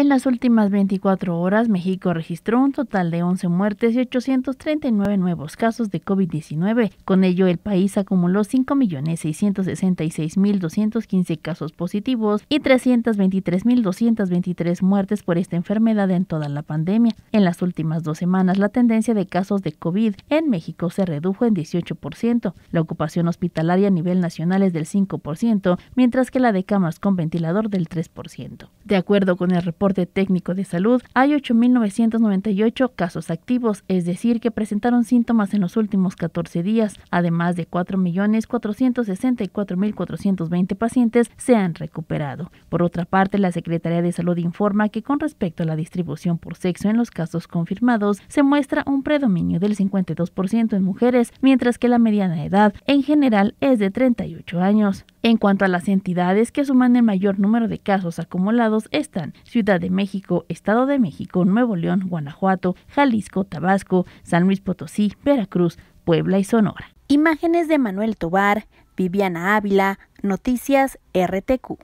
En las últimas 24 horas, México registró un total de 11 muertes y 839 nuevos casos de COVID-19. Con ello, el país acumuló 5.666.215 casos positivos y 323.223 muertes por esta enfermedad en toda la pandemia. En las últimas dos semanas, la tendencia de casos de COVID en México se redujo en 18%. La ocupación hospitalaria a nivel nacional es del 5%, mientras que la de camas con ventilador del 3%. De acuerdo con el reporte técnico de salud, hay 8.998 casos activos, es decir, que presentaron síntomas en los últimos 14 días, además de 4.464.420 pacientes se han recuperado. Por otra parte, la Secretaría de Salud informa que con respecto a la distribución por sexo en los casos confirmados, se muestra un predominio del 52% en mujeres, mientras que la mediana edad en general es de 38 años. En cuanto a las entidades que suman el mayor número de casos acumulados están Ciudad de México, Estado de México, Nuevo León, Guanajuato, Jalisco, Tabasco, San Luis Potosí, Veracruz, Puebla y Sonora. Imágenes de Manuel Tobar, Viviana Ávila, Noticias RTQ.